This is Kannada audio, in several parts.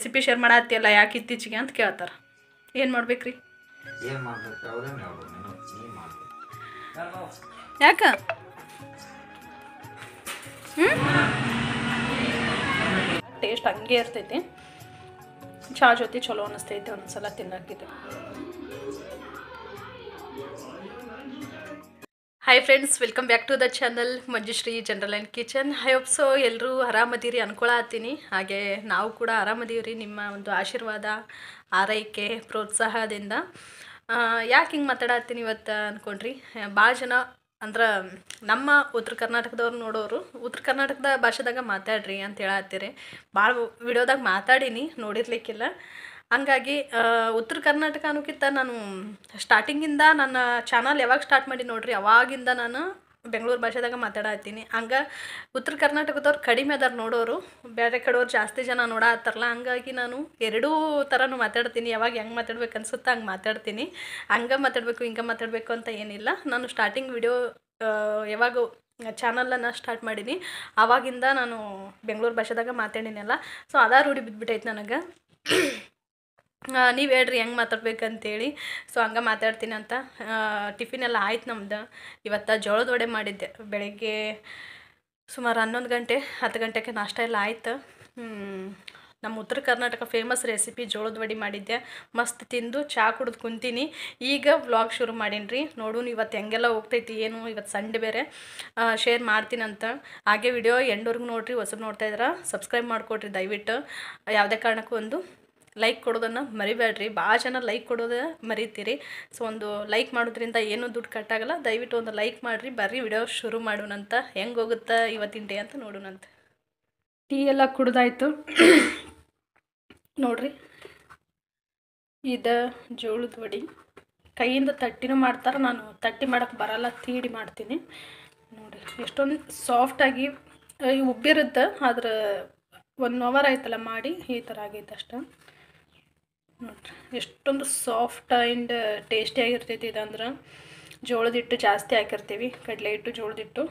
ರೆಸಿಪಿ ಶೇರ್ ಮಾಡತ್ತಿಯಲ್ಲ ಯಾಕೆ ಇತ್ತೀಚೆಗೆ ಅಂತ ಕೇಳ್ತಾರೆ ಏನು ಮಾಡ್ಬೇಕ್ರಿ ಯಾಕ ಟೇಸ್ಟ್ ಹಂಗೆ ಇರ್ತೈತಿ ಚಾ ಜೊತೆ ಚಲೋ ಅನಿಸ್ತೈತಿ ಒಂದ್ಸಲ ತಿನ್ನಕ್ಕಿದೆ hi friends welcome back to the channel Manjushree general and kitchen I hope so ಎಲ್ಲರೂ ಆರಾಮದಿರಿ ಹತ್ತೀನಿ ಹಾಗೆ ನಾವು ಕೂಡ ಆರಾಮದೀವ್ರಿ ನಿಮ್ಮ ಒಂದು ಆಶೀರ್ವಾದ ಆರೈಕೆ ಪ್ರೋತ್ಸಾಹದಿಂದ ಯಾಕೆ ಹಿಂಗೆ ಮಾತಾಡತ್ತೀನಿ ಇವತ್ತು ಅಂದ್ಕೊಂಡ್ರಿ ಭಾಳ ಜನ ಅಂದ್ರೆ ನಮ್ಮ ಉತ್ತರ ಕರ್ನಾಟಕದವ್ರು ನೋಡೋರು ಉತ್ತರ ಕರ್ನಾಟಕದ ಭಾಷೆದಾಗ ಮಾತಾಡ್ರಿ ಅಂತ ಹೇಳತ್ತೀರಿ ಭಾಳ ವಿಡಿಯೋದಾಗ ಮಾತಾಡೀನಿ ನೋಡಿರ್ಲಿಕ್ಕಿಲ್ಲ ಹಂಗಾಗಿ ಉತ್ತರ ಕರ್ನಾಟಕ ಅನ್ನೋಕ್ಕಿಂತ ನಾನು ಸ್ಟಾರ್ಟಿಂಗಿಂದ ನನ್ನ ಚಾನಲ್ ಯಾವಾಗ ಸ್ಟಾರ್ಟ್ ಮಾಡಿ ನೋಡ್ರಿ ಅವಾಗಿಂದ ನಾನು ಬೆಂಗಳೂರು ಭಾಷೆದಾಗ ಮಾತಾಡತ್ತೀನಿ ಹಂಗೆ ಉತ್ತರ ಕರ್ನಾಟಕದವ್ರು ಕಡಿಮೆ ಅದಾರ ನೋಡೋರು ಬೇರೆ ಕಡೆಯವ್ರು ಜಾಸ್ತಿ ಜನ ನೋಡತ್ತಾರಲ್ಲ ಹಂಗಾಗಿ ನಾನು ಎರಡೂ ಥರನೂ ಮಾತಾಡ್ತೀನಿ ಯಾವಾಗ ಹೆಂಗೆ ಮಾತಾಡ್ಬೇಕು ಅನ್ಸುತ್ತೆ ಹಂಗೆ ಮಾತಾಡ್ತೀನಿ ಹಂಗೆ ಮಾತಾಡಬೇಕು ಹಿಂಗೆ ಮಾತಾಡಬೇಕು ಅಂತ ಏನಿಲ್ಲ ನಾನು ಸ್ಟಾರ್ಟಿಂಗ್ ವಿಡಿಯೋ ಯಾವಾಗ ಚಾನಲನ್ನು ಸ್ಟಾರ್ಟ್ ಮಾಡೀನಿ ಆವಾಗಿಂದ ನಾನು ಬೆಂಗಳೂರು ಭಾಷೆದಾಗ ಮಾತಾಡಿನಲ್ಲ ಸೊ ಅದಾ ರೂಢಿ ಬಿದ್ದುಬಿಟ್ಟೈತೆ ನನಗೆ ನೀವು ಹೇಳ್ರಿ ಹೆಂಗೆ ಮಾತಾಡ್ಬೇಕಂತೇಳಿ ಸೊ ಹಂಗೆ ಮಾತಾಡ್ತೀನಿ ಅಂತ ಟಿಫಿನ್ ಎಲ್ಲ ಆಯ್ತು ನಮ್ದು ಇವತ್ತು ಜೋಳದ ವಡೆ ಮಾಡಿದ್ದೆ ಬೆಳಗ್ಗೆ ಸುಮಾರು ಹನ್ನೊಂದು ಗಂಟೆ ಹತ್ತು ಗಂಟೆಗೆ ನಾಷ್ಟ ಎಲ್ಲ ಆಯ್ತು ನಮ್ಮ ಉತ್ತರ ಕರ್ನಾಟಕ ಫೇಮಸ್ ರೆಸಿಪಿ ಜೋಳದ ವಡೆ ಮಾಡಿದ್ದೆ ಮಸ್ತ್ ತಿಂದು ಚಹಾ ಕುಡಿದು ಕುಂತೀನಿ ಈಗ ವ್ಲಾಗ್ ಶುರು ಮಾಡೀನಿ ನೋಡೋಣ ಇವತ್ತು ಹೆಂಗೆಲ್ಲ ಹೋಗ್ತೈತಿ ಏನು ಇವತ್ತು ಸಂಡೆ ಬೇರೆ ಶೇರ್ ಮಾಡ್ತೀನಂತ ಹಾಗೆ ವಿಡಿಯೋ ಎಂಡವ್ರಿಗೂ ನೋಡ್ರಿ ನೋಡ್ತಾ ಇದ್ರೆ ಸಬ್ಸ್ಕ್ರೈಬ್ ಮಾಡಿಕೊಡ್ರಿ ದಯವಿಟ್ಟು ಯಾವುದೇ ಕಾರಣಕ್ಕೂ ಒಂದು ಲೈಕ್ ಕೊಡೋದನ್ನು ಮರಿಬೇಡ್ರಿ ಭಾಳ ಜನ ಲೈಕ್ ಕೊಡೋದ ಮರಿತೀರಿ ಸೊ ಒಂದು ಲೈಕ್ ಮಾಡೋದ್ರಿಂದ ಏನೂ ದುಡ್ಡು ಕಟ್ಟಾಗಲ್ಲ ದಯವಿಟ್ಟು ಒಂದು ಲೈಕ್ ಮಾಡಿರಿ ಬರ್ರಿ ವಿಡಿಯೋ ಶುರು ಮಾಡೋಣಂತ ಹೆಂಗೆ ಹೋಗುತ್ತಾ ಇವತ್ತಿನ ಡೇ ಅಂತ ನೋಡೋಣಂತ ಟೀ ಎಲ್ಲ ಕುಡ್ದಾಯ್ತು ನೋಡ್ರಿ ಇದು ಜೋಳದ ವಡಿ ಕೈಯಿಂದ ತಟ್ಟಿನೂ ಮಾಡ್ತಾರೆ ನಾನು ತಟ್ಟಿ ಮಾಡಕ್ಕೆ ಬರಲ್ಲ ತೀಡಿ ಮಾಡ್ತೀನಿ ನೋಡಿ ಎಷ್ಟೊಂದು ಸಾಫ್ಟಾಗಿ ಉಬ್ಬಿರುತ್ತೆ ಆದ್ರೆ ಒನ್ ಅವರ್ ಆಯ್ತಲ್ಲ ಮಾಡಿ ಈ ಥರ ಆಗೈತೆ ಅಷ್ಟೇ ಎಷ್ಟೊಂದು ಸಾಫ್ಟ್ ಆ್ಯಂಡ್ ಟೇಸ್ಟಿಯಾಗಿರ್ತೈತಿ ಇದಂದ್ರೆ ಜೋಳದ ಹಿಟ್ಟು ಜಾಸ್ತಿ ಹಾಕಿರ್ತೀವಿ ಕಡಲೆ ಹಿಟ್ಟು ಜೋಳದ ಹಿಟ್ಟು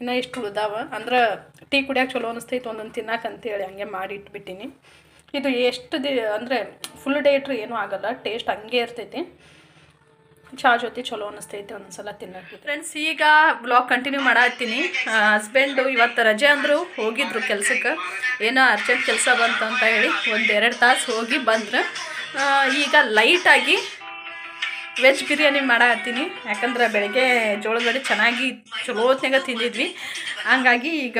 ಇನ್ನು ಇಷ್ಟು ಉಳಿದಾವ ಅಂದ್ರೆ ಟೀ ಕುಡಿಯೋಕೆ ಚಲೋ ಅನಿಸ್ತೈತಿ ಒಂದೊಂದು ತಿನ್ನಕ್ಕೆ ಅಂತೇಳಿ ಹಂಗೆ ಮಾಡಿ ಇಟ್ಬಿಟ್ಟಿನಿ ಇದು ಎಷ್ಟು ದಿ ಅಂದರೆ ಫುಲ್ ಡೇ ಇಟ್ರೆ ಏನೂ ಆಗೋಲ್ಲ ಟೇಸ್ಟ್ ಹಂಗೆ ಇರ್ತೈತಿ ಚಾ ಜೊತೆ ಚಲೋ ಅನಿಸ್ತೈತೆ ಒಂದ್ಸಲ ತಿನ್ನೋಕೆ ಫ್ರೆಂಡ್ಸ್ ಈಗ ಬ್ಲಾಗ್ ಕಂಟಿನ್ಯೂ ಮಾಡತ್ತೀನಿ ಹಸ್ಬೆಂಡು ಇವತ್ತು ರಜೆ ಅಂದರು ಹೋಗಿದ್ರು ಕೆಲ್ಸಕ್ಕೆ ಏನೋ ಅರ್ಜೆಂಟ್ ಕೆಲಸ ಬಂತು ಅಂತ ಹೇಳಿ ಒಂದು ಎರಡು ತಾಸು ಹೋಗಿ ಬಂದ್ರೆ ಈಗ ಲೈಟಾಗಿ ವೆಜ್ ಬಿರಿಯಾನಿ ಮಾಡತ್ತೀನಿ ಯಾಕಂದ್ರೆ ಬೆಳಗ್ಗೆ ಜೋಳದ ಚೆನ್ನಾಗಿ ಚಲೋ ತಿಂದಿದ್ವಿ ಹಂಗಾಗಿ ಈಗ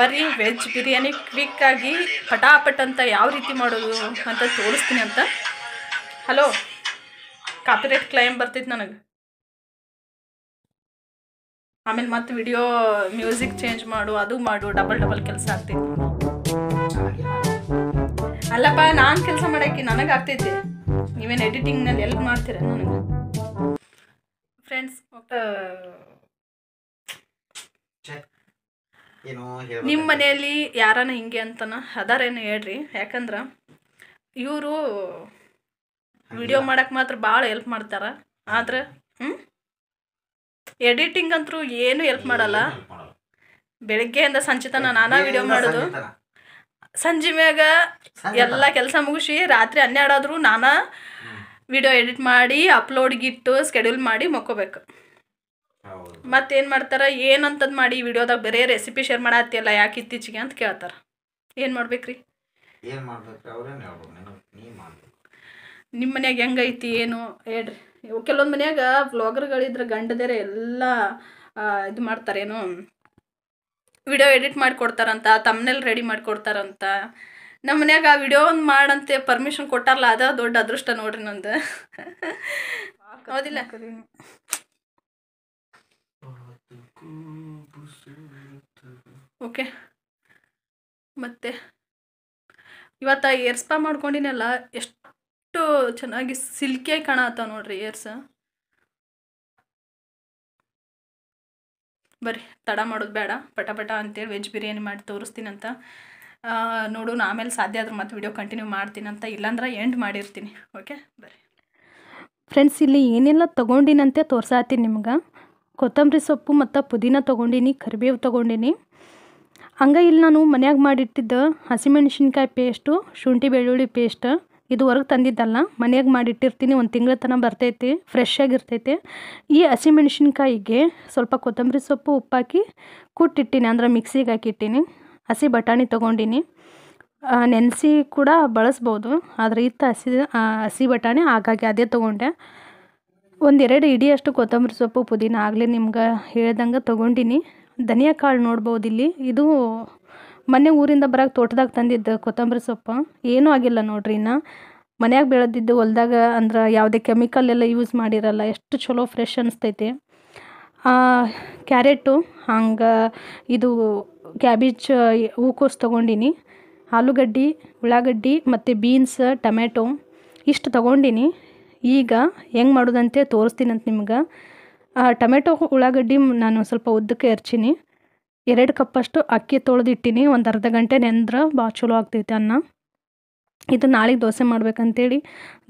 ಬರೀ ವೆಜ್ ಬಿರಿಯಾನಿ ಕ್ವಿಕ್ಕಾಗಿ ಪಟಾಪಟ್ ಅಂತ ಯಾವ ರೀತಿ ಮಾಡೋದು ಅಂತ ತೋರಿಸ್ತೀನಿ ಅಂತ ಹಲೋ ಕಾಪಿರೇಟ್ ಕ್ಲೈಮ್ ಬರ್ತೈತಿ ನನಗೆ ಆಮೇಲೆ ಮತ್ತೆ ವಿಡಿಯೋ ಮ್ಯೂಸಿಕ್ ಚೇಂಜ್ ಮಾಡು ಅದು ಮಾಡು ಡಬಲ್ ಡಬಲ್ ಕೆಲಸ ಆಗ್ತೈತಿ ಅಲ್ಲಪ್ಪ ನಾನ್ ಕೆಲಸ ಮಾಡಕ್ಕೆ ನನಗೆ ಆಗ್ತೈತಿ ನೀವೇನ್ ಎಡಿಟಿಂಗ್ ನಲ್ಲಿ ಎಲ್ಪ್ ಮಾಡ್ತೀರ ನನಗೆ ಫ್ರೆಂಡ್ಸ್ ನಿಮ್ಮ ಮನೆಯಲ್ಲಿ ಯಾರನ ಹಿಂಗೆ ಅಂತನ ಅದಾರೇನು ಹೇಳ್ರಿ ಯಾಕಂದ್ರ ಇವರು ವಿಡಿಯೋ ಮಾಡಕ್ಕೆ ಮಾತ್ರ ಭಾಳ ಎಲ್ಪ್ ಮಾಡ್ತಾರ ಆದ್ರೆ ಹ್ಞೂ ಎಡಿಟಿಂಗ್ ಅಂತೂ ಏನು ಎಲ್ಪ್ ಮಾಡಲ್ಲ ಬೆಳಗ್ಗೆಯಿಂದ ಸಂಜೆ ನಾನಾ ವಿಡಿಯೋ ಮಾಡೋದು ಸಂಜೆ ಮ್ಯಾಗ ಎಲ್ಲ ಕೆಲಸ ಮುಗಿಸಿ ರಾತ್ರಿ ಹನ್ನೆರಡಾದ್ರೂ ನಾನಾ ವಿಡಿಯೋ ಎಡಿಟ್ ಮಾಡಿ ಅಪ್ಲೋಡ್ಗಿಟ್ಟು ಸ್ಕೆಡ್ಯೂಲ್ ಮಾಡಿ ಮಕ್ಕೋಬೇಕು ಮತ್ತೇನು ಮಾಡ್ತಾರೆ ಏನಂತದ್ದು ಮಾಡಿ ಈ ವಿಡಿಯೋದಾಗ ಬೇರೆ ರೆಸಿಪಿ ಶೇರ್ ಮಾಡತ್ತಿಲ್ಲ ಯಾಕೆ ಇತ್ತೀಚೆಗೆ ಅಂತ ಕೇಳ್ತಾರೆ ಏನು ಮಾಡ್ಬೇಕ್ರಿ ಏನು ಮಾಡ್ಬೇಕು ರೀ ನಿಮ್ಮ ಮನ್ಯಾಗ ಹೆಂಗೈತಿ ಏನು ಹೇಳ್ರಿ ಕೆಲವೊಂದು ಮನ್ಯಾಗ ವ್ಲಾಗರ್ಗಳಿದ್ರೆ ಗಂಡದೇರೆ ಎಲ್ಲ ಇದು ಮಾಡ್ತಾರೇನು ವಿಡಿಯೋ ಎಡಿಟ್ ಮಾಡಿಕೊಡ್ತಾರಂತ ತಮ್ಮನೆಲ್ ರೆಡಿ ಮಾಡ್ಕೊಡ್ತಾರಂತ ನಮ್ಮ ಮನ್ಯಾಗ ಆ ವಿಡಿಯೋ ಒಂದು ಮಾಡಂತೆ ಪರ್ಮಿಷನ್ ಕೊಟ್ಟಾರಲ್ಲ ಅದ ದೊಡ್ಡ ಅದೃಷ್ಟ ನೋಡ್ರಿ ನಂದು ಓಕೆ ಮತ್ತೆ ಇವತ್ತು ಏರ್ಸ್ಪಾ ಮಾಡ್ಕೊಂಡಿನಲ್ಲ ಎಷ್ಟು ಅಷ್ಟು ಚೆನ್ನಾಗಿ ಸಿಲ್ಕೇ ಕಾಣತ್ತಾವ ನೋಡ್ರಿ ಇಯರ್ಸ್ ಬರ್ರಿ ತಡ ಮಾಡೋದು ಬೇಡ ಪಟ ಪಟ ಅಂತೇಳಿ ವೆಜ್ ಬಿರಿಯಾನಿ ಮಾಡಿ ತೋರಿಸ್ತೀನಂತ ನೋಡು ನಾ ಆಮೇಲೆ ಸಾಧ್ಯ ಆದ್ರೆ ಮತ್ತೆ ವಿಡಿಯೋ ಕಂಟಿನ್ಯೂ ಮಾಡ್ತೀನಂತ ಇಲ್ಲಾಂದ್ರೆ ಎಂಡ್ ಮಾಡಿರ್ತೀನಿ ಓಕೆ ಬರ್ರಿ ಫ್ರೆಂಡ್ಸ್ ಇಲ್ಲಿ ಏನೆಲ್ಲ ತೊಗೊಂಡಿನಂತೆ ತೋರ್ಸಾತೀನಿ ನಿಮ್ಗೆ ಕೊತ್ತಂಬರಿ ಸೊಪ್ಪು ಮತ್ತು ಪುದೀನ ತೊಗೊಂಡಿನಿ ಕರಿಬೇವು ತೊಗೊಂಡಿನಿ ಹಂಗೆ ಇಲ್ಲಿ ನಾನು ಮನ್ಯಾಗ ಮಾಡಿಟ್ಟಿದ್ದ ಹಸಿಮೆಣಸಿನ್ಕಾಯಿ ಪೇಸ್ಟು ಶುಂಠಿ ಬೆಳ್ಳುಳ್ಳಿ ಪೇಸ್ಟ್ ಇದು ಹೊರಗೆ ತಂದಿದ್ದಲ್ಲ ಮನೆಯಾಗೆ ಮಾಡಿಟ್ಟಿರ್ತೀನಿ ಒಂದು ತಿಂಗಳ ತನಕ ಬರ್ತೈತಿ ಫ್ರೆಶ್ ಆಗಿರ್ತೈತಿ ಈ ಹಸಿಮೆಣಸಿನ್ಕಾಯಿಗೆ ಸ್ವಲ್ಪ ಕೊತ್ತಂಬರಿ ಸೊಪ್ಪು ಉಪ್ಪಾಕಿ ಕುಟ್ಟಿಟ್ಟಿನಿ ಅಂದ್ರೆ ಮಿಕ್ಸಿಗೆ ಹಾಕಿಟ್ಟಿನಿ ಹಸಿ ಬಟಾಣಿ ತೊಗೊಂಡಿನಿ ನೆನೆಸಿ ಕೂಡ ಬಳಸ್ಬೋದು ಆದರೆ ಇತ್ತು ಹಸಿ ಹಸಿ ಬಟಾಣಿ ಹಾಗಾಗಿ ಅದೇ ತೊಗೊಂಡೆ ಒಂದೆರಡು ಇಡಿಯಷ್ಟು ಕೊತ್ತಂಬರಿ ಸೊಪ್ಪು ಪುದೀನ ಆಗಲೇ ನಿಮ್ಗೆ ಹೇಳ್ದಂಗೆ ತೊಗೊಂಡಿನಿ ಧನಿಯಾ ಕಾಳು ನೋಡ್ಬೋದು ಇಲ್ಲಿ ಇದು ಮೊನ್ನೆ ಊರಿಂದ ಬರೋಕೆ ತೋಟದಾಗ ತಂದಿದ್ದ ಕೊತ್ತಂಬರಿ ಸೊಪ್ಪು ಏನೂ ಆಗಿಲ್ಲ ನೋಡ್ರಿ ನಾ ಮನ್ಯಾಗ ಬೆಳೆದಿದ್ದು ಹೊಲ್ದಾಗ ಅಂದ್ರೆ ಯಾವುದೇ ಕೆಮಿಕಲ್ ಎಲ್ಲ ಯೂಸ್ ಮಾಡಿರಲ್ಲ ಎಷ್ಟು ಚಲೋ ಫ್ರೆಶ್ ಅನಿಸ್ತೈತಿ ಕ್ಯಾರೆಟು ಹಂಗೆ ಇದು ಕ್ಯಾಬೇಜ್ ಹೂಕೋಸ್ ತೊಗೊಂಡಿನಿ ಆಲೂಗಡ್ಡಿ ಉಳ್ಳಾಗಡ್ಡಿ ಮತ್ತು ಬೀನ್ಸ್ ಟೊಮೆಟೊ ಇಷ್ಟು ತಗೊಂಡಿನಿ ಈಗ ಹೆಂಗೆ ಮಾಡೋದಂತೆ ತೋರಿಸ್ತೀನಂತ ನಿಮ್ಗೆ ಟೊಮೆಟೊ ಉಳ್ಳಾಗಡ್ಡಿ ನಾನು ಸ್ವಲ್ಪ ಉದ್ದಕ್ಕೆ ಎರ್ಚೀನಿ ಎರಡು ಕಪ್ಪಷ್ಟು ಅಕ್ಕಿ ತೊಳೆದಿಟ್ಟಿನಿ ಒಂದು ಅರ್ಧ ಗಂಟೆ ನೆಂದ್ರೆ ಭಾಳ ಚಲೋ ಆಗ್ತೈತೆ ಅನ್ನ ಇದು ನಾಳೆಗೆ ದೋಸೆ ಮಾಡ್ಬೇಕಂತೇಳಿ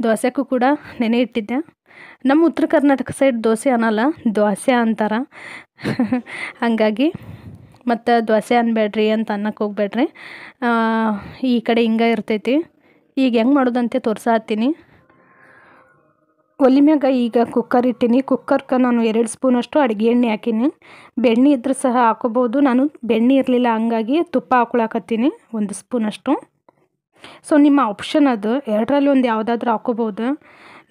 ದೋಸೆಗೂ ಕೂಡ ನೆನೆ ಇಟ್ಟಿದ್ದೆ ನಮ್ಮ ಉತ್ತರ ಕರ್ನಾಟಕ ಸೈಡ್ ದೋಸೆ ಅನ್ನಲ್ಲ ದೋಸೆ ಅಂತಾರೆ ಹಂಗಾಗಿ ಮತ್ತು ದೋಸೆ ಅನ್ಬೇಡ್ರಿ ಅಂತ ಅನ್ನಕ್ಕೆ ಹೋಗ್ಬೇಡ್ರಿ ಈ ಕಡೆ ಹಿಂಗೆ ಇರ್ತೈತಿ ಈಗ ಹೆಂಗೆ ಮಾಡೋದಂತೆ ಹತ್ತೀನಿ ಒಲೆ ಮ್ಯಾಗ ಈಗ ಕುಕ್ಕರ್ ಇಟ್ಟಿನಿ ಕುಕ್ಕರ್ಗೆ ನಾನು ಎರಡು ಸ್ಪೂನಷ್ಟು ಅಡುಗೆ ಎಣ್ಣೆ ಹಾಕೀನಿ ಬೆಣ್ಣೆ ಇದ್ರೆ ಸಹ ಹಾಕೋಬೋದು ನಾನು ಬೆಣ್ಣೆ ಇರಲಿಲ್ಲ ಹಂಗಾಗಿ ತುಪ್ಪ ಹಾಕೊಳಕತ್ತೀನಿ ಒಂದು ಸ್ಪೂನಷ್ಟು ಸೊ ನಿಮ್ಮ ಆಪ್ಷನ್ ಅದು ಎರಡರಲ್ಲಿ ಒಂದು ಯಾವುದಾದ್ರೂ ಹಾಕೋಬೋದು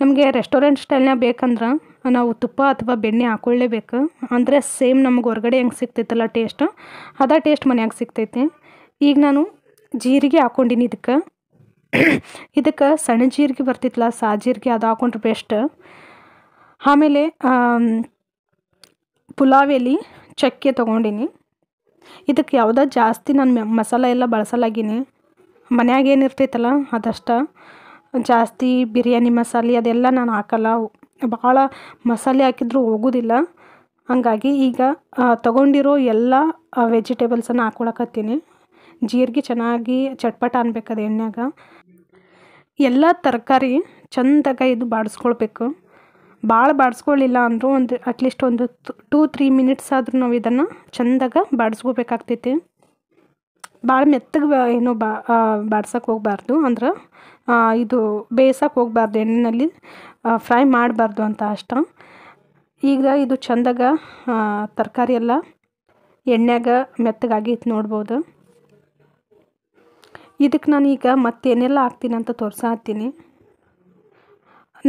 ನಮಗೆ ರೆಸ್ಟೋರೆಂಟ್ ಸ್ಟೈಲ್ನ ಬೇಕಂದ್ರೆ ನಾವು ತುಪ್ಪ ಅಥವಾ ಬೆಣ್ಣೆ ಹಾಕೊಳ್ಳೇಬೇಕು ಅಂದರೆ ಸೇಮ್ ನಮ್ಗೆ ಹೊರಗಡೆ ಹೆಂಗೆ ಸಿಗ್ತೈತಲ್ಲ ಟೇಸ್ಟ್ ಅದ ಟೇಸ್ಟ್ ಮನೆಯಾಗೆ ಸಿಗ್ತೈತಿ ಈಗ ನಾನು ಜೀರಿಗೆ ಹಾಕೊಂಡಿನಿ ಇದಕ್ಕೆ ಇದಕ್ಕೆ ಸಣ್ಣ ಜೀರಿಗೆ ಬರ್ತಿತ್ತಲ್ಲ ಸಾ ಜೀರಿಗೆ ಅದು ಹಾಕೊಂಡ್ರೆ ಬೆಸ್ಟ್ ಆಮೇಲೆ ಪುಲಾವೆಲಿ ಚಕ್ಕೆ ತೊಗೊಂಡಿನಿ ಇದಕ್ಕೆ ಯಾವುದೋ ಜಾಸ್ತಿ ನಾನು ಮಸಾಲೆ ಎಲ್ಲ ಬಳಸಲಾಗೀನಿ ಮನ್ಯಾಗ ಏನು ಇರ್ತೈತಲ್ಲ ಅದಷ್ಟ ಜಾಸ್ತಿ ಬಿರಿಯಾನಿ ಮಸಾಲೆ ಅದೆಲ್ಲ ನಾನು ಹಾಕಲ್ಲ ಭಾಳ ಮಸಾಲೆ ಹಾಕಿದ್ರೂ ಹೋಗೋದಿಲ್ಲ ಹಂಗಾಗಿ ಈಗ ತಗೊಂಡಿರೋ ಎಲ್ಲ ವೆಜಿಟೇಬಲ್ಸನ್ನು ಹಾಕ್ಕೊಳಕತ್ತೀನಿ ಜೀರಿಗೆ ಚೆನ್ನಾಗಿ ಚಟ್ಪಟ ಅನ್ಬೇಕದು ಎಣ್ಣೆಗ ಎಲ್ಲ ತರಕಾರಿ ಚಂದಾಗ ಇದು ಬಾಡಿಸ್ಕೊಳ್ಬೇಕು ಭಾಳ ಬಾಡಿಸ್ಕೊಳ್ಳಿಲ್ಲ ಅಂದರೂ ಒಂದು ಅಟ್ಲೀಸ್ಟ್ ಒಂದು ಟೂ ತ್ರೀ ಮಿನಿಟ್ಸ್ ಆದರೂ ನಾವು ಇದನ್ನು ಚಂದಾಗ ಬಾಡಿಸ್ಕೋಬೇಕಾಗ್ತೈತಿ ಭಾಳ ಮೆತ್ತಗೆ ಏನು ಬಾ ಬಾಡ್ಸೋಕೆ ಹೋಗ್ಬಾರ್ದು ಅಂದ್ರೆ ಇದು ಬೇಯಿಸೋಕೆ ಹೋಗಬಾರ್ದು ಎಣ್ಣೆಯಲ್ಲಿ ಫ್ರೈ ಮಾಡಬಾರ್ದು ಅಂತ ಅಷ್ಟ ಈಗ ಇದು ಚಂದಾಗ ತರಕಾರಿ ಎಲ್ಲ ಮೆತ್ತಗಾಗಿ ಮೆತ್ತಗಾಗಿತ್ತು ನೋಡ್ಬೋದು ಇದಕ್ಕೆ ನಾನು ಈಗ ಮತ್ತೇನೆಲ್ಲ ಹಾಕ್ತೀನಿ ಅಂತ ತೋರಿಸಾತೀನಿ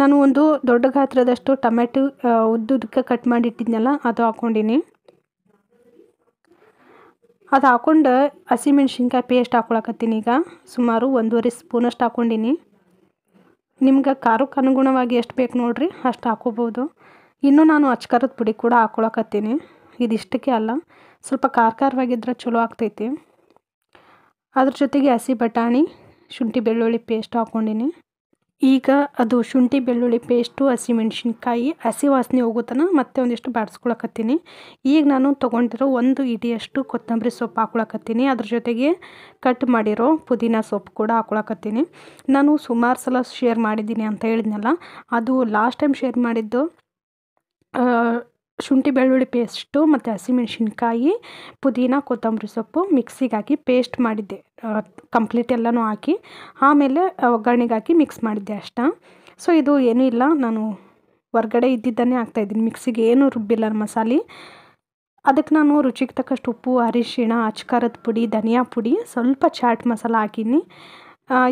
ನಾನು ಒಂದು ದೊಡ್ಡ ಗಾತ್ರದಷ್ಟು ಟೊಮೆಟೊ ಉದ್ದುದಕ್ಕೆ ಕಟ್ ಮಾಡಿಟ್ಟಿದ್ನಲ್ಲ ಅದು ಹಾಕ್ಕೊಂಡಿನಿ ಅದು ಹಾಕ್ಕೊಂಡು ಹಸಿಮೆಣ್ಸಿನ್ಕಾಯಿ ಪೇಸ್ಟ್ ಹಾಕ್ಕೊಳಕತ್ತೀನಿ ಈಗ ಸುಮಾರು ಒಂದೂವರೆ ಸ್ಪೂನಷ್ಟು ಹಾಕ್ಕೊಂಡಿನಿ ನಿಮ್ಗೆ ಖಾರಕ್ಕೆ ಅನುಗುಣವಾಗಿ ಎಷ್ಟು ಬೇಕು ನೋಡಿರಿ ಅಷ್ಟು ಹಾಕ್ಕೋಬೋದು ಇನ್ನೂ ನಾನು ಅಚ್ಕಾರದ ಪುಡಿ ಕೂಡ ಹಾಕ್ಕೊಳಕತ್ತೀನಿ ಇದಿಷ್ಟಕ್ಕೆ ಅಲ್ಲ ಸ್ವಲ್ಪ ಖಾರ ಖಾರವಾಗಿದ್ದರೆ ಚಲೋ ಆಗ್ತೈತಿ ಅದ್ರ ಜೊತೆಗೆ ಹಸಿ ಬಟಾಣಿ ಶುಂಠಿ ಬೆಳ್ಳುಳ್ಳಿ ಪೇಸ್ಟ್ ಹಾಕ್ಕೊಂಡಿನಿ ಈಗ ಅದು ಶುಂಠಿ ಬೆಳ್ಳುಳ್ಳಿ ಪೇಸ್ಟು ಹಸಿಮೆಣ್ಸಿನ್ಕಾಯಿ ಹಸಿ ವಾಸನೆ ಹೋಗುತ್ತಾನ ಮತ್ತೆ ಒಂದಿಷ್ಟು ಬಾಡಿಸ್ಕೊಳಕತ್ತೀನಿ ಈಗ ನಾನು ತೊಗೊಂಡಿರೋ ಒಂದು ಇಡಿಯಷ್ಟು ಕೊತ್ತಂಬರಿ ಸೊಪ್ಪು ಹಾಕೊಳ್ಳಕತ್ತೀನಿ ಅದ್ರ ಜೊತೆಗೆ ಕಟ್ ಮಾಡಿರೋ ಪುದೀನ ಸೊಪ್ಪು ಕೂಡ ಹಾಕ್ಕೊಳಕತ್ತೀನಿ ನಾನು ಸುಮಾರು ಸಲ ಶೇರ್ ಮಾಡಿದ್ದೀನಿ ಅಂತ ಹೇಳಿದ್ನಲ್ಲ ಅದು ಲಾಸ್ಟ್ ಟೈಮ್ ಶೇರ್ ಮಾಡಿದ್ದು ಶುಂಠಿ ಬೆಳ್ಳುಳ್ಳಿ ಪೇಸ್ಟು ಮತ್ತು ಹಸಿಮೆಣಸಿನ್ಕಾಯಿ ಪುದೀನ ಕೊತ್ತಂಬರಿ ಸೊಪ್ಪು ಮಿಕ್ಸಿಗೆ ಹಾಕಿ ಪೇಸ್ಟ್ ಮಾಡಿದ್ದೆ ಕಂಪ್ಲೀಟ್ ಎಲ್ಲನೂ ಹಾಕಿ ಆಮೇಲೆ ಒಗ್ಗರಣೆಗಾಕಿ ಹಾಕಿ ಮಿಕ್ಸ್ ಮಾಡಿದ್ದೆ ಅಷ್ಟ ಸೊ ಇದು ಏನೂ ಇಲ್ಲ ನಾನು ಹೊರ್ಗಡೆ ಇದ್ದಿದ್ದನ್ನೇ ಹಾಕ್ತಾಯಿದ್ದೀನಿ ಮಿಕ್ಸಿಗೆ ಏನೂ ರುಬ್ಬಿಲ್ಲ ಮಸಾಲೆ ಅದಕ್ಕೆ ನಾನು ರುಚಿಗೆ ತಕ್ಕಷ್ಟು ಉಪ್ಪು ಅರಿಶಿಣ ಅಚ್ಕಾರದ ಪುಡಿ ಧನಿಯಾ ಪುಡಿ ಸ್ವಲ್ಪ ಚಾಟ್ ಮಸಾಲ ಹಾಕೀನಿ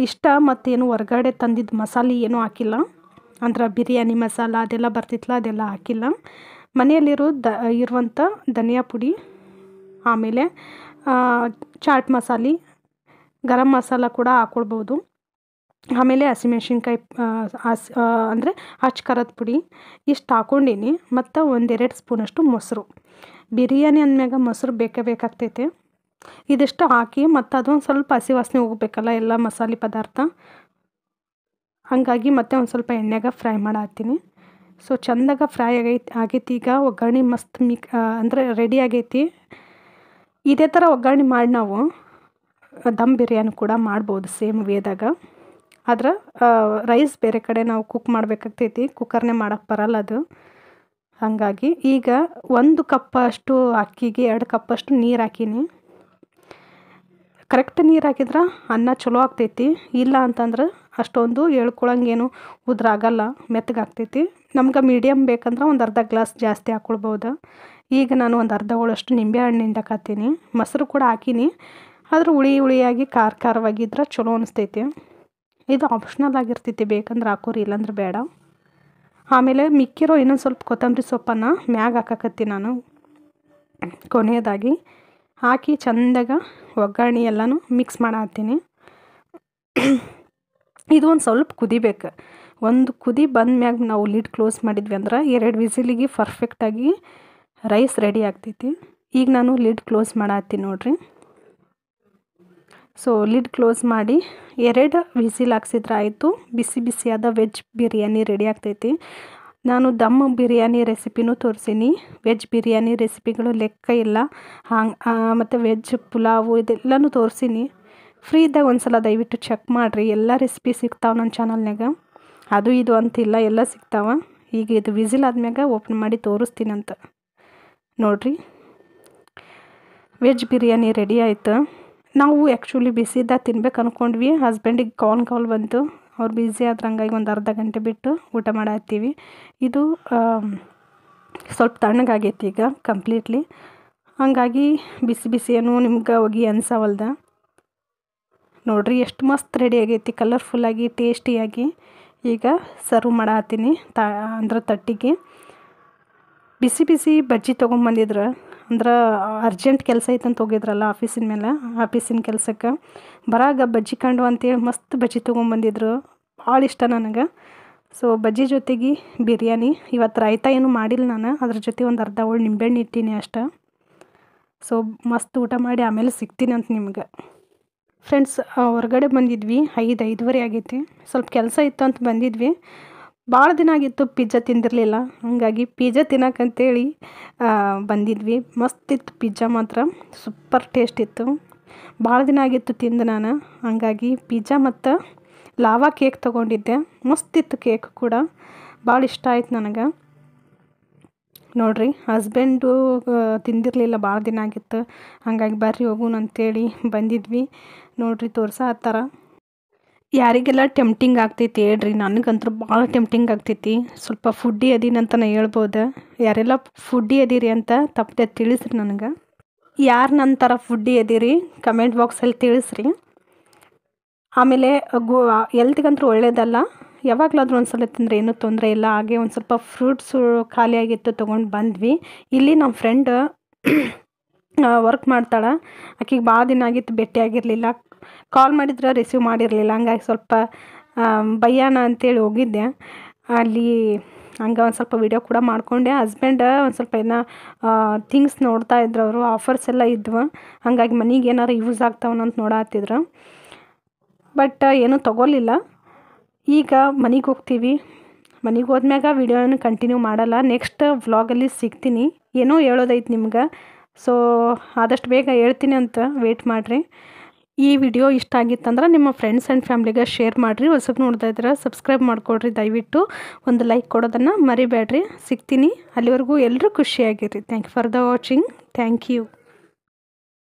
ಇಷ್ಟ ಮತ್ತೇನು ಹೊರ್ಗಡೆ ತಂದಿದ್ದ ಮಸಾಲೆ ಏನೂ ಹಾಕಿಲ್ಲ ಅಂದ್ರೆ ಬಿರಿಯಾನಿ ಮಸಾಲ ಅದೆಲ್ಲ ಬರ್ತಿತ್ತಲ್ಲ ಅದೆಲ್ಲ ಹಾಕಿಲ್ಲ ಮನೆಯಲ್ಲಿರೋ ದ ಇರುವಂಥ ಧನಿಯಾ ಪುಡಿ ಆಮೇಲೆ ಚಾಟ್ ಮಸಾಲೆ ಗರಂ ಮಸಾಲ ಕೂಡ ಹಾಕ್ಕೊಳ್ಬೋದು ಆಮೇಲೆ ಹಸಿಮೆಣ್ಸಿನ್ಕಾಯಿ ಹಸಿ ಅಂದರೆ ಹಚ್ ಖಾರದ ಪುಡಿ ಇಷ್ಟು ಹಾಕ್ಕೊಂಡೀನಿ ಮತ್ತು ಒಂದೆರಡು ಸ್ಪೂನಷ್ಟು ಮೊಸರು ಬಿರಿಯಾನಿ ಅಂದಮ್ಯಾಗ ಮೊಸರು ಬೇಕೇ ಬೇಕಾಗ್ತೈತೆ ಇದಿಷ್ಟು ಹಾಕಿ ಮತ್ತು ಅದೊಂದು ಸ್ವಲ್ಪ ಹಸಿ ವಾಸನೆ ಹೋಗ್ಬೇಕಲ್ಲ ಎಲ್ಲ ಮಸಾಲೆ ಪದಾರ್ಥ ಹಾಗಾಗಿ ಮತ್ತೆ ಒಂದು ಸ್ವಲ್ಪ ಎಣ್ಣೆಗೆ ಫ್ರೈ ಮಾಡಾಕ್ತೀನಿ ಸೊ ಚಂದಾಗ ಫ್ರೈ ಆಗೈತಿ ಆಗೈತಿ ಈಗ ಒಗ್ಗರಣೆ ಮಸ್ತ್ ಮಿಕ್ ಅಂದರೆ ರೆಡಿ ಆಗೈತಿ ಇದೇ ಥರ ಒಗ್ಗರಣೆ ಮಾಡಿ ನಾವು ದಮ್ ಬಿರಿಯಾನಿ ಕೂಡ ಮಾಡ್ಬೋದು ಸೇಮ್ ವೇದಾಗ ಆದ್ರೆ ರೈಸ್ ಬೇರೆ ಕಡೆ ನಾವು ಕುಕ್ ಮಾಡಬೇಕಾಗ್ತೈತಿ ಕುಕ್ಕರ್ನೇ ಮಾಡೋಕ್ಕೆ ಬರಲ್ಲ ಅದು ಹಾಗಾಗಿ ಈಗ ಒಂದು ಕಪ್ಪಷ್ಟು ಅಕ್ಕಿಗೆ ಎರಡು ಕಪ್ಪಷ್ಟು ನೀರು ಹಾಕೀನಿ ಕರೆಕ್ಟ್ ನೀರು ಹಾಕಿದ್ರೆ ಅನ್ನ ಚಲೋ ಆಗ್ತೈತಿ ಇಲ್ಲ ಅಂತಂದ್ರೆ ಅಷ್ಟೊಂದು ಹೇಳ್ಕೊಳಂಗೇನು ಉದ್ರಾಗಲ್ಲ ಮೆತ್ತಗಾಗ್ತೈತಿ ನಮ್ಗೆ ಮೀಡಿಯಮ್ ಬೇಕಂದ್ರೆ ಒಂದು ಅರ್ಧ ಗ್ಲಾಸ್ ಜಾಸ್ತಿ ಹಾಕ್ಕೊಳ್ಬೋದು ಈಗ ನಾನು ಒಂದು ಅರ್ಧ ಹೋಳಷ್ಟು ನಿಂಬೆ ಹಣ್ಣಿಂದ ಕತ್ತೀನಿ ಮೊಸರು ಕೂಡ ಹಾಕೀನಿ ಆದ್ರೆ ಹುಳಿ ಹುಳಿಯಾಗಿ ಖಾರ ಖಾರವಾಗಿದ್ರೆ ಚಲೋ ಅನಿಸ್ತೈತಿ ಇದು ಆಪ್ಷನಲ್ ಆಗಿರ್ತೈತಿ ಬೇಕಂದ್ರೆ ಹಾಕೋರಿ ಇಲ್ಲಾಂದ್ರೆ ಬೇಡ ಆಮೇಲೆ ಮಿಕ್ಕಿರೋ ಇನ್ನೊಂದು ಸ್ವಲ್ಪ ಕೊತ್ತಂಬರಿ ಸೊಪ್ಪನ್ನು ಮ್ಯಾಗ ಹಾಕಕತ್ತಿ ನಾನು ಕೊನೆಯದಾಗಿ ಹಾಕಿ ಚೆಂದಾಗ ಒಗ್ಗರಣೆ ಎಲ್ಲನೂ ಮಿಕ್ಸ್ ಮಾಡತ್ತೀನಿ ಇದು ಒಂದು ಸ್ವಲ್ಪ ಕುದಿಬೇಕು ಒಂದು ಕುದಿ ಬಂದ ಮ್ಯಾಗ ನಾವು ಲಿಡ್ ಕ್ಲೋಸ್ ಮಾಡಿದ್ವಿ ಅಂದ್ರೆ ಎರಡು ವಿಸಿಲಿಗೆ ಪರ್ಫೆಕ್ಟಾಗಿ ರೈಸ್ ರೆಡಿ ಆಗ್ತೈತಿ ಈಗ ನಾನು ಲಿಡ್ ಕ್ಲೋಸ್ ಮಾಡತ್ತೀನಿ ನೋಡ್ರಿ ಸೊ ಲಿಡ್ ಕ್ಲೋಸ್ ಮಾಡಿ ಎರಡು ವಿಸಿಲ್ ಹಾಕ್ಸಿದ್ರೆ ಆಯಿತು ಬಿಸಿ ಬಿಸಿಯಾದ ವೆಜ್ ಬಿರಿಯಾನಿ ರೆಡಿ ಆಗ್ತೈತಿ ನಾನು ದಮ್ ಬಿರಿಯಾನಿ ರೆಸಿಪಿನೂ ತೋರಿಸಿನಿ ವೆಜ್ ಬಿರಿಯಾನಿ ರೆಸಿಪಿಗಳು ಲೆಕ್ಕ ಇಲ್ಲ ಹಾಂಗ್ ಮತ್ತು ವೆಜ್ ಪುಲಾವು ಇದೆಲ್ಲನೂ ತೋರಿಸಿನಿ ಫ್ರೀ ಇದ್ದಾಗ ಒಂದು ಸಲ ದಯವಿಟ್ಟು ಚೆಕ್ ಮಾಡಿರಿ ಎಲ್ಲ ರೆಸಿಪಿ ಸಿಗ್ತಾವೆ ನನ್ನ ಚಾನಲ್ನಾಗ ಅದು ಇದು ಅಂತಿಲ್ಲ ಎಲ್ಲ ಸಿಗ್ತಾವೆ ಈಗ ಇದು ವಿಸಿಲ್ ಆದ್ಮ್ಯಾಗ ಓಪನ್ ಮಾಡಿ ತೋರಿಸ್ತೀನಿ ಅಂತ ನೋಡಿರಿ ವೆಜ್ ಬಿರಿಯಾನಿ ರೆಡಿ ಆಯಿತು ನಾವು ಆ್ಯಕ್ಚುಲಿ ಬಿಸಿದ ತಿನ್ಬೇಕು ಅಂದ್ಕೊಂಡ್ವಿ ಹಸ್ಬೆಂಡಿಗೆ ಕಾನ್ ಕಾಲ್ ಬಂತು ಅವ್ರು ಬ್ಯುಸಿ ಆದ್ರಂಗಾಗಿ ಒಂದು ಅರ್ಧ ಗಂಟೆ ಬಿಟ್ಟು ಊಟ ಮಾಡತ್ತೀವಿ ಇದು ಸ್ವಲ್ಪ ತಣ್ಣಗಾಗೈತಿ ಈಗ ಕಂಪ್ಲೀಟ್ಲಿ ಹಂಗಾಗಿ ಬಿಸಿ ಬಿಸಿ ಏನು ನಿಮ್ಗೆ ಹೋಗಿ ಅನ್ಸವಲ್ದ ನೋಡ್ರಿ ಎಷ್ಟು ಮಸ್ತ್ ರೆಡಿ ಆಗೈತಿ ಕಲರ್ಫುಲ್ಲಾಗಿ ಟೇಸ್ಟಿಯಾಗಿ ಈಗ ಸರ್ವ್ ಮಾಡತ್ತೀನಿ ತ ಅಂದ್ರೆ ತಟ್ಟಿಗೆ ಬಿಸಿ ಬಿಸಿ ಬಜ್ಜಿ ತೊಗೊಂಬಂದಿದ್ರೆ ಅಂದ್ರೆ ಅರ್ಜೆಂಟ್ ಕೆಲಸ ಅಂತ ಹೋಗಿದ್ರಲ್ಲ ಆಫೀಸಿನ ಮೇಲೆ ಆಫೀಸಿನ ಕೆಲಸಕ್ಕೆ ಬರಾಗ ಬಜ್ಜಿ ಕಂಡು ಅಂತೇಳಿ ಮಸ್ತ್ ಬಜ್ಜಿ ತೊಗೊಂಬಂದಿದ್ರು ಭಾಳ ಇಷ್ಟ ನನಗೆ ಸೊ ಬಜ್ಜಿ ಜೊತೆಗೆ ಬಿರಿಯಾನಿ ಇವತ್ತು ರಾಯ್ತ ಏನು ಮಾಡಿಲ್ಲ ನಾನು ಅದ್ರ ಜೊತೆ ಒಂದು ಅರ್ಧ ಹೋಳು ನಿಂಬೆಹಣ್ಣು ಇಟ್ಟೀನಿ ಅಷ್ಟ ಸೊ ಮಸ್ತ್ ಊಟ ಮಾಡಿ ಆಮೇಲೆ ಸಿಗ್ತೀನಿ ಅಂತ ನಿಮ್ಗೆ ಫ್ರೆಂಡ್ಸ್ ಹೊರಗಡೆ ಬಂದಿದ್ವಿ ಐದು ಐದುವರೆ ಆಗೈತಿ ಸ್ವಲ್ಪ ಕೆಲಸ ಇತ್ತು ಅಂತ ಬಂದಿದ್ವಿ ಭಾಳ ದಿನ ಆಗಿತ್ತು ಪಿಜ್ಜಾ ತಿಂದಿರಲಿಲ್ಲ ಹಾಗಾಗಿ ಪಿಜ್ಜಾ ತಿನ್ನೋಕ್ಕಂತೇಳಿ ಬಂದಿದ್ವಿ ಮಸ್ತ್ ಇತ್ತು ಪಿಜ್ಜಾ ಮಾತ್ರ ಸೂಪರ್ ಟೇಸ್ಟ್ ಇತ್ತು ಭಾಳ ದಿನ ಆಗಿತ್ತು ತಿಂದು ನಾನು ಹಾಗಾಗಿ ಪಿಜ್ಜಾ ಮತ್ತು ಲಾವಾ ಕೇಕ್ ತೊಗೊಂಡಿದ್ದೆ ಮಸ್ತಿತ್ತು ಕೇಕ್ ಕೂಡ ಭಾಳ ಇಷ್ಟ ಆಯ್ತು ನನಗೆ ನೋಡ್ರಿ ಹಸ್ಬೆಂಡು ತಿಂದಿರಲಿಲ್ಲ ಭಾಳ ದಿನ ಆಗಿತ್ತು ಹಾಗಾಗಿ ಬರ್ರಿ ಹೋಗೋಣ ಅಂತೇಳಿ ಬಂದಿದ್ವಿ ನೋಡ್ರಿ ತೋರ್ಸ ಆ ಥರ ಯಾರಿಗೆಲ್ಲ ಟೆಂಪ್ಟಿಂಗ್ ಆಗ್ತೈತಿ ಹೇಳ್ರಿ ನನಗಂತೂ ಭಾಳ ಟೆಂಪ್ಟಿಂಗ್ ಆಗ್ತೈತಿ ಸ್ವಲ್ಪ ಫುಡ್ಡಿ ಅಂತ ನಾನು ಹೇಳ್ಬೋದು ಯಾರೆಲ್ಲ ಫುಡ್ಡಿ ಅದೀರಿ ಅಂತ ತಪ್ಪದೆ ತಿಳಿಸ್ರಿ ನನಗೆ ಯಾರು ನನ್ನ ಥರ ಫುಡ್ಡಿ ಅದೀರಿ ಕಮೆಂಟ್ ಬಾಕ್ಸಲ್ಲಿ ತಿಳಿಸ್ರಿ ಆಮೇಲೆ ಗೋ ಎಲ್ತಿಗಂತೂ ಒಳ್ಳೇದಲ್ಲ ಯಾವಾಗಲಾದ್ರೂ ಒಂದು ಸಲ ತಿಂದರೆ ಏನೂ ತೊಂದರೆ ಇಲ್ಲ ಹಾಗೆ ಒಂದು ಸ್ವಲ್ಪ ಫ್ರೂಟ್ಸು ಖಾಲಿಯಾಗಿತ್ತು ತೊಗೊಂಡು ಬಂದ್ವಿ ಇಲ್ಲಿ ನಮ್ಮ ಫ್ರೆಂಡ್ ವರ್ಕ್ ಮಾಡ್ತಾಳೆ ಆಕೆಗೆ ಭಾಳ ದಿನ ಆಗಿತ್ತು ಭೇಟಿಯಾಗಿರಲಿಲ್ಲ ಕಾಲ್ ಮಾಡಿದ್ರೆ ರಿಸೀವ್ ಮಾಡಿರಲಿಲ್ಲ ಹಂಗಾಗಿ ಸ್ವಲ್ಪ ಭಯಾನ ಅಂತೇಳಿ ಹೋಗಿದ್ದೆ ಅಲ್ಲಿ ಹಂಗೆ ಒಂದು ಸ್ವಲ್ಪ ವೀಡಿಯೋ ಕೂಡ ಮಾಡಿಕೊಂಡೆ ಹಸ್ಬೆಂಡ್ ಒಂದು ಸ್ವಲ್ಪ ಏನೋ ಥಿಂಗ್ಸ್ ನೋಡ್ತಾ ಇದ್ರು ಅವರು ಆಫರ್ಸ್ ಎಲ್ಲ ಇದ್ವು ಹಂಗಾಗಿ ಮನೆಗೆ ಏನಾರು ಯೂಸ್ ಆಗ್ತಾವನಂತ ನೋಡತ್ತಿದ್ರು ಬಟ್ ಏನೂ ತೊಗೊಲಿಲ್ಲ ಈಗ ಮನೆಗೆ ಹೋಗ್ತೀವಿ ಮನೆಗೆ ಹೋದ್ಮ್ಯಾಗ ವೀಡಿಯೋನ ಕಂಟಿನ್ಯೂ ಮಾಡಲ್ಲ ನೆಕ್ಸ್ಟ್ ವ್ಲಾಗಲ್ಲಿ ಸಿಗ್ತೀನಿ ಏನೋ ಹೇಳೋದೈತೆ ನಿಮ್ಗೆ ಸೊ ಆದಷ್ಟು ಬೇಗ ಹೇಳ್ತೀನಿ ಅಂತ ವೇಟ್ ಮಾಡಿರಿ ಈ ವಿಡಿಯೋ ಇಷ್ಟ ಆಗಿತ್ತಂದ್ರೆ ನಿಮ್ಮ ಫ್ರೆಂಡ್ಸ್ ಆ್ಯಂಡ್ ಫ್ಯಾಮ್ಲಿಗೆ ಶೇರ್ ಮಾಡಿರಿ ಹೊಸಬ್ ನೋಡ್ತಾ ಇದ್ರೆ ಸಬ್ಸ್ಕ್ರೈಬ್ ಮಾಡಿಕೊಡ್ರಿ ದಯವಿಟ್ಟು ಒಂದು ಲೈಕ್ ಕೊಡೋದನ್ನು ಮರಿಬೇಡ್ರಿ ಸಿಗ್ತೀನಿ ಅಲ್ಲಿವರೆಗೂ ಎಲ್ಲರೂ ಖುಷಿಯಾಗಿರಿ thank you for the watching thank you